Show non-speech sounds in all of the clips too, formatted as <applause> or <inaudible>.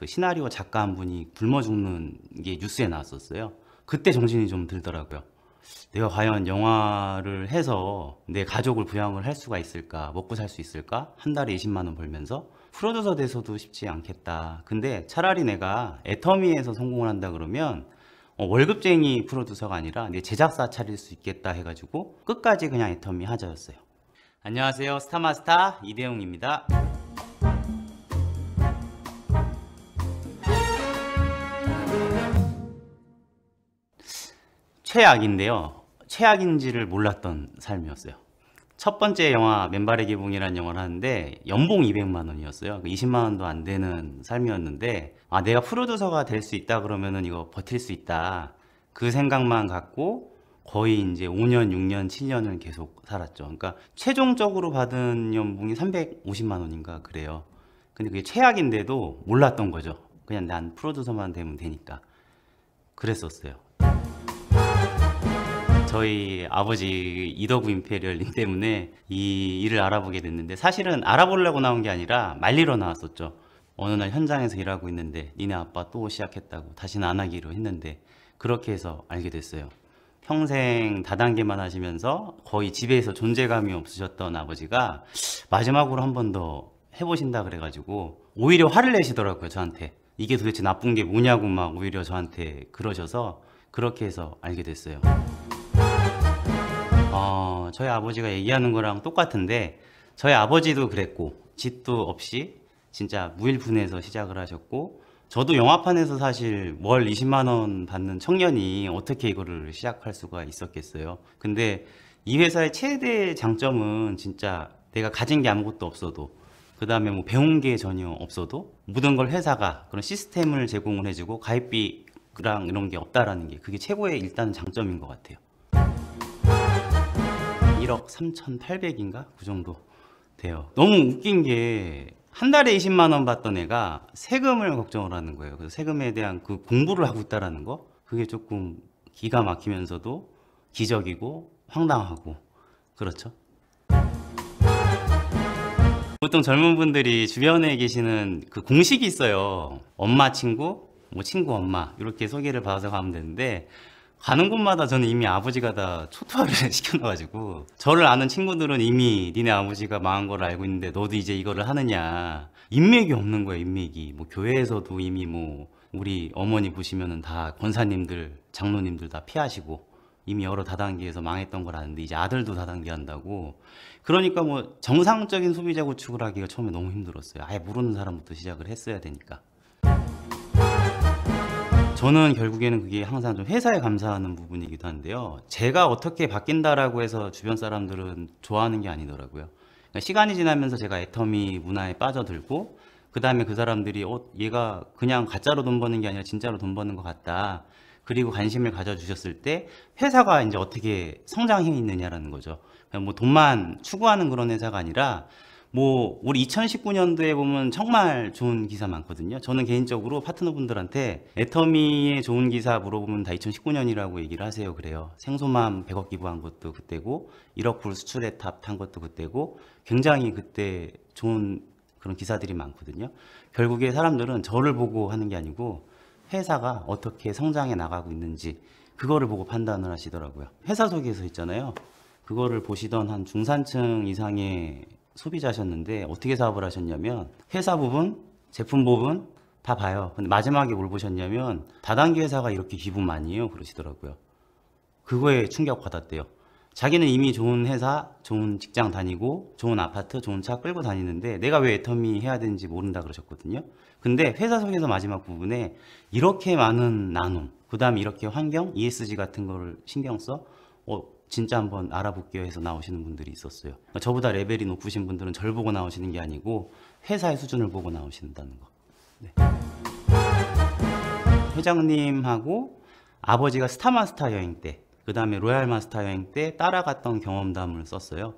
그 시나리오 작가 한 분이 굶어 죽는 게 뉴스에 나왔었어요. 그때 정신이 좀 들더라고요. 내가 과연 영화를 해서 내 가족을 부양을 할 수가 있을까 먹고 살 수 있을까 한 달에 20만 원 벌면서 프로듀서 돼서도 쉽지 않겠다 근데 차라리 내가 애터미에서 성공을 한다 그러면 어, 월급쟁이 프로듀서가 아니라 내 제작사 차릴 수 있겠다 해가지고 끝까지 그냥 애터미 하자였어요 안녕하세요 스타마스타 이대웅입니다 최악인데요. 최악인지를 몰랐던 삶이었어요. 첫 번째 영화 맨발의 개봉이라는 영화를 하는데 연봉 200만 원이었어요. 20만 그 원도 안 되는 삶이었는데 아 내가 프로듀서가 될 수 있다 그러면은 이거 버틸 수 있다. 그 생각만 갖고 거의 이제 5년, 6년, 7년을 계속 살았죠. 그러니까 최종적으로 받은 연봉이 350만 원인가 그래요. 근데 그게 최악인데도 몰랐던 거죠. 그냥 난 프로듀서만 되면 되니까. 그랬었어요. 저희 아버지 이덕우 임페리얼님 때문에 이 일을 알아보게 됐는데 사실은 알아보려고 나온 게 아니라 말리러 나왔었죠 어느 날 현장에서 일하고 있는데 니네 아빠 또 시작했다고 다시는 안 하기로 했는데 그렇게 해서 알게 됐어요 평생 다단계만 하시면서 거의 집에서 존재감이 없으셨던 아버지가 마지막으로 한 번 더 해보신다 그래가지고 오히려 화를 내시더라고요 저한테 이게 도대체 나쁜 게 뭐냐고 막 오히려 저한테 그러셔서 그렇게 해서 알게 됐어요. 어, 저희 아버지가 얘기하는 거랑 똑같은데 저희 아버지도 그랬고 집도 없이 진짜 무일푼에서 시작을 하셨고 저도 영화판에서 사실 월 20만 원 받는 청년이 어떻게 이거를 시작할 수가 있었겠어요. 근데 이 회사의 최대 장점은 진짜 내가 가진 게 아무것도 없어도 그 다음에 뭐 배운 게 전혀 없어도 모든 걸 회사가 그런 시스템을 제공을 해주고 가입비 랑 이런 게 없다라는 게 그게 최고의 일단 장점인 것 같아요 1억 3,800인가? 그 정도 돼요 너무 웃긴 게 한 달에 20만 원 받던 애가 세금을 걱정을 하는 거예요 그래서 세금에 대한 그 공부를 하고 있다는 거 그게 조금 기가 막히면서도 기적이고 황당하고 그렇죠 보통 젊은 분들이 주변에 계시는 그 공식이 있어요 엄마 친구 뭐 친구 엄마 이렇게 소개를 받아서 가면 되는데 가는 곳마다 저는 이미 아버지가 다 초토화를 <laughs> 시켜놔가지고 저를 아는 친구들은 이미 니네 아버지가 망한 걸 알고 있는데 너도 이제 이거를 하느냐 인맥이 없는 거야 인맥이 뭐 교회에서도 이미 뭐 우리 어머니 보시면은 다 권사님들 장로님들 다 피하시고 이미 여러 다단계에서 망했던 걸 아는데 이제 아들도 다단계 한다고 그러니까 뭐 정상적인 소비자 구축을 하기가 처음에 너무 힘들었어요 아예 모르는 사람부터 시작을 했어야 되니까 저는 결국에는 그게 항상 좀 회사에 감사하는 부분이기도 한데요. 제가 어떻게 바뀐다라고 해서 주변 사람들은 좋아하는 게 아니더라고요. 그러니까 시간이 지나면서 제가 애터미 문화에 빠져들고 그 다음에 그 사람들이 어, 얘가 그냥 가짜로 돈 버는 게 아니라 진짜로 돈 버는 것 같다. 그리고 관심을 가져주셨을 때 회사가 이제 어떻게 성장해 있느냐라는 거죠. 그냥 그러니까 뭐 돈만 추구하는 그런 회사가 아니라 뭐 우리 2019년도에 보면 정말 좋은 기사 많거든요. 저는 개인적으로 파트너분들한테 애터미의 좋은 기사 물어보면 다 2019년이라고 얘기를 하세요. 그래요. 생소맘 100억 기부한 것도 그때고 1억 불 수출에 탑탄 것도 그때고 굉장히 그때 좋은 그런 기사들이 많거든요. 결국에 사람들은 저를 보고 하는 게 아니고 회사가 어떻게 성장해 나가고 있는지 그거를 보고 판단을 하시더라고요. 회사 소개서 있잖아요. 그거를 보시던 한 중산층 이상의 소비자셨는데 어떻게 사업을 하셨냐면 회사 부분, 제품 부분 다 봐요. 근데 마지막에 뭘 보셨냐면 다단계 회사가 이렇게 기분 많이 해요 그러시더라고요. 그거에 충격 받았대요. 자기는 이미 좋은 회사, 좋은 직장 다니고 좋은 아파트, 좋은 차 끌고 다니는데 내가 왜 애터미 해야 되는지 모른다 그러셨거든요. 근데 회사 속에서 마지막 부분에 이렇게 많은 나눔, 그 다음에 이렇게 환경, ESG 같은 거를 신경 써? 어, 진짜 한번 알아볼게요 해서 나오시는 분들이 있었어요. 그러니까 저보다 레벨이 높으신 분들은 절 보고 나오시는 게 아니고 회사의 수준을 보고 나오신다는 거. 네. 회장님하고 아버지가 스타마스터 여행 때, 그 다음에 로얄마스터 여행 때 따라갔던 경험담을 썼어요.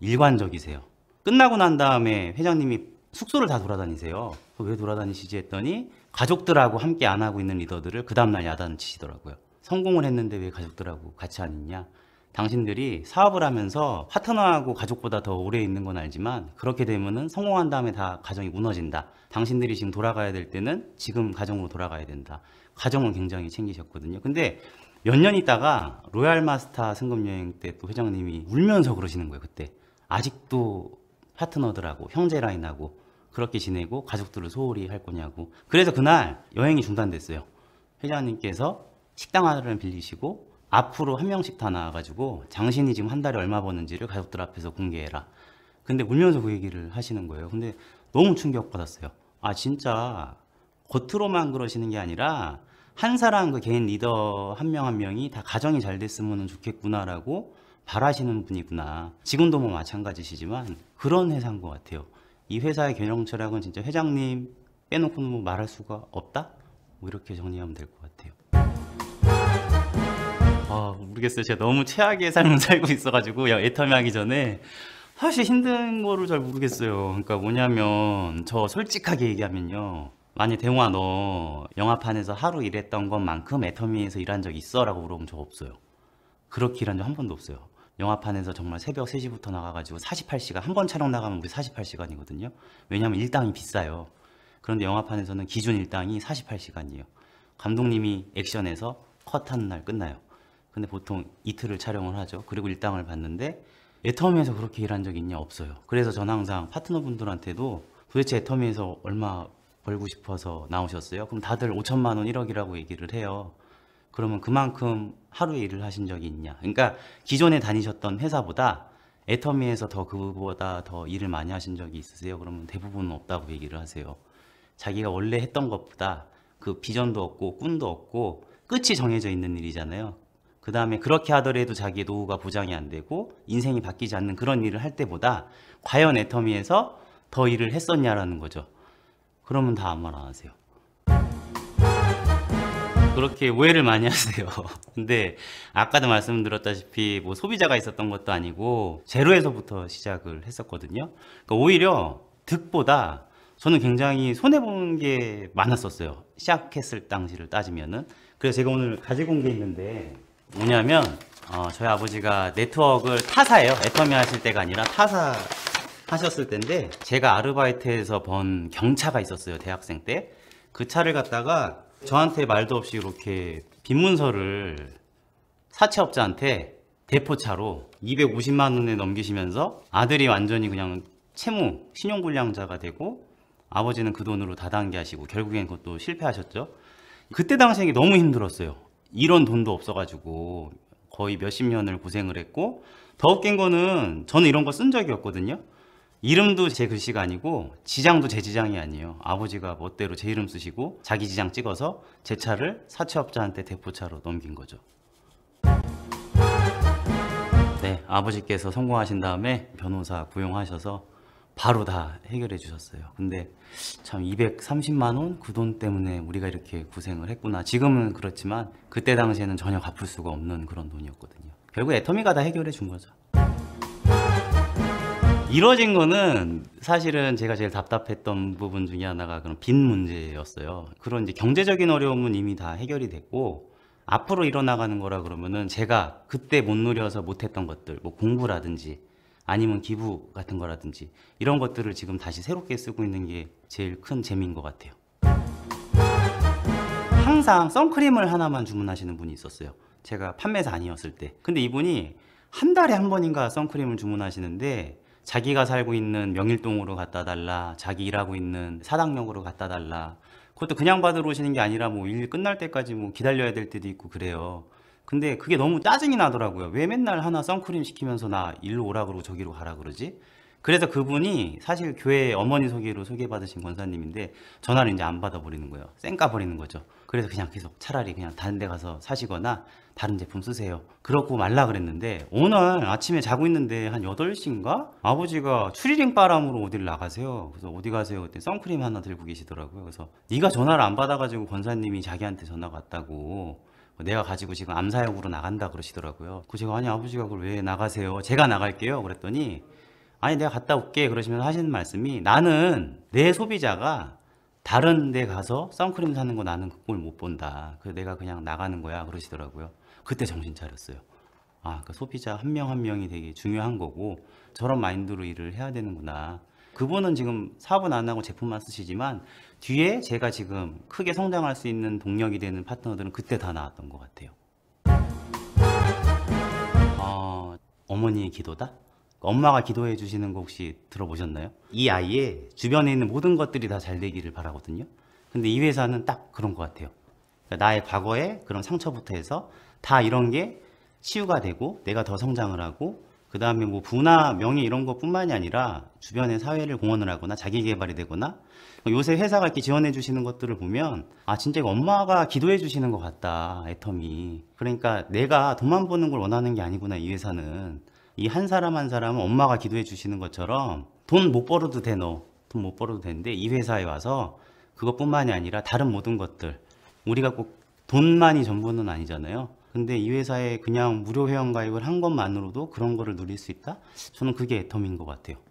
일관적이세요. 끝나고 난 다음에 회장님이 숙소를 다 돌아다니세요. 왜 돌아다니시지 했더니 가족들하고 함께 안 하고 있는 리더들을 그 다음날 야단 치시더라고요. 성공을 했는데 왜 가족들하고 같이 안 있냐? 당신들이 사업을 하면서 파트너하고 가족보다 더 오래 있는 건 알지만 그렇게 되면은 성공한 다음에 다 가정이 무너진다. 당신들이 지금 돌아가야 될 때는 지금 가정으로 돌아가야 된다. 가정은 굉장히 챙기셨거든요. 근데 몇 년 있다가 로얄 마스타 승급 여행 때 또 회장님이 울면서 그러시는 거예요. 그때 아직도 파트너들하고 형제 라인하고 그렇게 지내고 가족들을 소홀히 할 거냐고. 그래서 그날 여행이 중단됐어요. 회장님께서 식당 하나를 빌리시고 앞으로 한 명씩 다 나와가지고 장신이 지금 한 달에 얼마 버는지를 가족들 앞에서 공개해라. 근데 울면서 그 얘기를 하시는 거예요. 근데 너무 충격받았어요. 아 진짜 겉으로만 그러시는 게 아니라 한 사람 그 개인 리더 한 명 한 명이 다 가정이 잘 됐으면 좋겠구나라고 바라시는 분이구나. 지금도 뭐 마찬가지시지만 그런 회사인 것 같아요. 이 회사의 경영 철학은 진짜 회장님 빼놓고는 뭐 말할 수가 없다? 뭐 이렇게 정리하면 될 것 같아요. 아, 모르겠어요. 제가 너무 최악의 삶을 <laughs> 살고 있어가지고, 애터미하기 전에. 사실 힘든 거를 잘 모르겠어요. 그러니까 뭐냐면, 저 솔직하게 얘기하면요. 아니, 대웅아, 너 영화판에서 하루 일했던 것만큼 애터미에서 일한 적 있어? 라고 물어보면 저 없어요. 그렇게 일한 적 한 번도 없어요. 영화판에서 정말 새벽 3시부터 나가가지고 48시간, 한 번 촬영 나가면 우리 48시간이거든요. 왜냐면 일당이 비싸요. 그런데 영화판에서는 기준 일당이 48시간이에요. 감독님이 액션에서 컷하는 날 끝나요. 근데 보통 이틀을 촬영을 하죠. 그리고 일당을 받는데 애터미에서 그렇게 일한 적이 있냐 없어요. 그래서 저는 항상 파트너분들한테도 도대체 애터미에서 얼마 벌고 싶어서 나오셨어요? 그럼 다들 5천만 원 1억이라고 얘기를 해요. 그러면 그만큼 하루에 일을 하신 적이 있냐? 그러니까 기존에 다니셨던 회사보다 애터미에서 더 그보다 더 일을 많이 하신 적이 있으세요? 그러면 대부분은 없다고 얘기를 하세요. 자기가 원래 했던 것보다 그 비전도 없고 꿈도 없고 끝이 정해져 있는 일이잖아요. 그 다음에 그렇게 하더라도 자기의 노후가 보장이 안 되고 인생이 바뀌지 않는 그런 일을 할 때보다 과연 애터미에서 더 일을 했었냐라는 거죠. 그러면 다 아무 말 하세요. 그렇게 오해를 많이 <laughs> 하세요. 근데 아까도 말씀드렸다시피 뭐 소비자가 있었던 것도 아니고 제로에서부터 시작을 했었거든요. 그러니까 오히려 득보다 저는 굉장히 손해본 게 많았었어요. 시작했을 당시를 따지면은. 그래서 제가 오늘 가지고 온게 있는데 뭐냐면 어, 저희 아버지가 네트워크를 타사예요 애터미 하실 때가 아니라 타사 하셨을 때인데 제가 아르바이트에서 번 경차가 있었어요 대학생 때 그 차를 갖다가 저한테 말도 없이 이렇게 빈 문서를 사채업자한테 대포차로 250만 원에 넘기시면서 아들이 완전히 그냥 채무 신용불량자가 되고 아버지는 그 돈으로 다단계 하시고 결국엔 그것도 실패하셨죠 그때 당시에 너무 힘들었어요 이런 돈도 없어가지고 거의 몇십 년을 고생을 했고 더 웃긴 거는 저는 이런 거 쓴 적이 없거든요 이름도 제 글씨가 아니고 지장도 제 지장이 아니에요 아버지가 멋대로 제 이름 쓰시고 자기 지장 찍어서 제 차를 사채업자한테 대포차로 넘긴 거죠 네 아버지께서 성공하신 다음에 변호사 고용하셔서 바로 다 해결해 주셨어요. 근데 참 230만 원 그 돈 때문에 우리가 이렇게 고생을 했구나. 지금은 그렇지만 그때 당시에는 전혀 갚을 수가 없는 그런 돈이었거든요. 결국 애터미가 다 해결해 준 거죠. 이뤄진 거는 사실은 제가 제일 답답했던 부분 중에 하나가 그런 빚 문제였어요. 그런 이제 경제적인 어려움은 이미 다 해결이 됐고 앞으로 일어나가는 거라 그러면은 제가 그때 못 누려서 못했던 것들 뭐 공부라든지 아니면 기부 같은 거라든지 이런 것들을 지금 다시 새롭게 쓰고 있는 게 제일 큰 재미인 것 같아요 항상 선크림을 하나만 주문하시는 분이 있었어요 제가 판매사 아니었을 때 근데 이분이 한 달에 한 번인가 선크림을 주문하시는데 자기가 살고 있는 명일동으로 갖다 달라 자기 일하고 있는 사당역으로 갖다 달라 그것도 그냥 받으러 오시는 게 아니라 뭐 일 끝날 때까지 뭐 기다려야 될 때도 있고 그래요 근데 그게 너무 짜증이 나더라고요. 왜 맨날 하나 선크림 시키면서 나 일로 오라 그러고 저기로 가라 그러지? 그래서 그분이 사실 교회 어머니 소개로 소개받으신 권사님인데 전화를 이제 안 받아버리는 거예요. 쌩까 버리는 거죠. 그래서 그냥 계속 차라리 그냥 다른 데 가서 사시거나 다른 제품 쓰세요. 그렇고 말라 그랬는데 오늘 아침에 자고 있는데 한 8시인가? 아버지가 추리링 바람으로 어디를 나가세요. 그래서 어디 가세요? 그때 선크림 하나 들고 계시더라고요. 그래서 네가 전화를 안 받아가지고 권사님이 자기한테 전화갔다고 뭐 내가 가지고 지금 암사역으로 나간다 그러시더라고요. 그 제가 아니 아버지가 그걸 왜 나가세요? 제가 나갈게요. 그랬더니 아니 내가 갔다 올게 그러시면서 하시는 말씀이 나는 내 소비자가 다른 데 가서 선크림 사는 거 나는 그걸 못 본다. 그래서 내가 그냥 나가는 거야 그러시더라고요. 그때 정신 차렸어요. 아, 그 소비자 한 명한 한 명이 되게 중요한 거고 저런 마인드로 일을 해야 되는구나. 그분은 지금 사업은 안 하고 제품만 쓰시지만 뒤에 제가 지금 크게 성장할 수 있는 동력이 되는 파트너들은 그때 다 나왔던 것 같아요. 어, 어머니의 기도다? 엄마가 기도해 주시는 거 혹시 들어보셨나요? 이 아이의 주변에 있는 모든 것들이 다 잘 되기를 바라거든요. 근데 이 회사는 딱 그런 것 같아요. 그러니까 나의 과거에 그런 상처부터 해서 다 이런 게 치유가 되고 내가 더 성장을 하고 그 다음에 뭐 부나 명예 이런 것뿐만이 아니라 주변의 사회를 공헌을 하거나 자기 개발이 되거나 요새 회사가 이렇게 지원해 주시는 것들을 보면 아 진짜 엄마가 기도해 주시는 것 같다 애텀이 그러니까 내가 돈만 버는 걸 원하는 게 아니구나 이 회사는 이 한 사람 한 사람은 엄마가 기도해 주시는 것처럼 돈 못 벌어도 돼 너 돈 못 벌어도 되는데 이 회사에 와서 그것뿐만이 아니라 다른 모든 것들 우리가 꼭 돈만이 전부는 아니잖아요 근데 이 회사에 그냥 무료 회원 가입을 한 것만으로도 그런 거를 누릴 수 있다? 저는 그게 애텀인 것 같아요.